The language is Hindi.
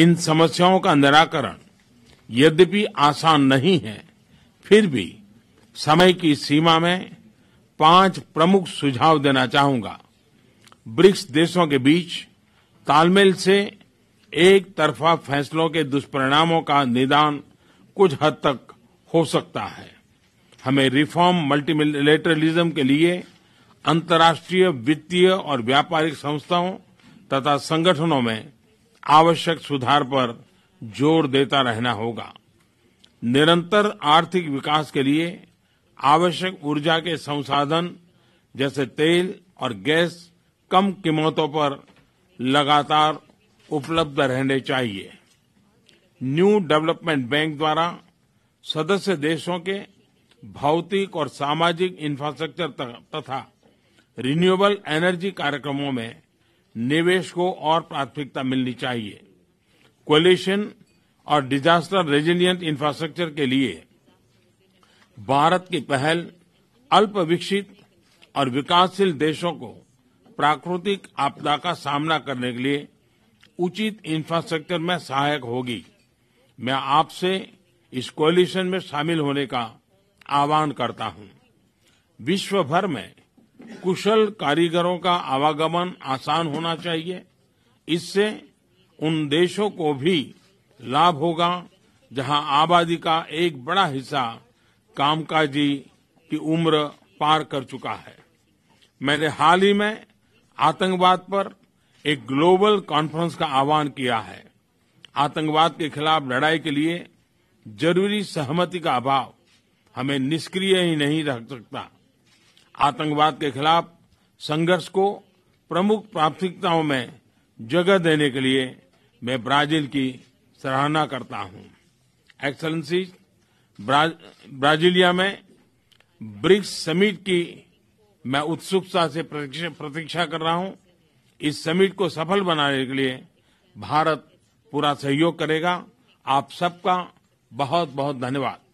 इन समस्याओं का निराकरण यद्यपि आसान नहीं है फिर भी समय की सीमा में पांच प्रमुख सुझाव देना चाहूंगा ब्रिक्स देशों के बीच तालमेल से एक तरफा फैसलों के दुष्परिणामों का निदान कुछ हद तक हो सकता है हमें रिफॉर्म मल्टीलेटरलिज्म के लिए अंतर्राष्ट्रीय वित्तीय और व्यापारिक संस्थाओं तथा संगठनों में आवश्यक सुधार पर जोर देता रहना होगा निरंतर आर्थिक विकास के लिए आवश्यक ऊर्जा के संसाधन जैसे तेल और गैस कम कीमतों पर लगातार उपलब्ध रहने चाहिए न्यू डेवलपमेंट बैंक द्वारा सदस्य देशों के भौतिक और सामाजिक इंफ्रास्ट्रक्चर तथा रिन्यूएबल एनर्जी कार्यक्रमों में निवेश को और प्राथमिकता मिलनी चाहिए कोलिशन और डिजास्टर रेजिलिएंट इंफ्रास्ट्रक्चर के लिए भारत की पहल अल्प विकसित और विकासशील देशों को प्राकृतिक आपदा का सामना करने के लिए उचित इंफ्रास्ट्रक्चर में सहायक होगी मैं आपसे इस कोलिशन में शामिल होने का आह्वान करता हूं विश्वभर में कुशल कारीगरों का आवागमन आसान होना चाहिए इससे उन देशों को भी लाभ होगा जहां आबादी का एक बड़ा हिस्सा कामकाजी की उम्र पार कर चुका है मैंने हाल ही में आतंकवाद पर एक ग्लोबल कॉन्फ्रेंस का आह्वान किया है आतंकवाद के खिलाफ लड़ाई के लिए जरूरी सहमति का अभाव हमें निष्क्रिय ही नहीं रख सकता आतंकवाद के खिलाफ संघर्ष को प्रमुख प्राथमिकताओं में जगह देने के लिए मैं ब्राजील की सराहना करता एक्सलेंसी ब्रा, ब्राजीलिया में ब्रिक्स समिट की मैं उत्सुकता से प्रतीक्षा कर रहा हूं इस समिट को सफल बनाने के लिए भारत पूरा सहयोग करेगा आप सबका बहुत बहुत धन्यवाद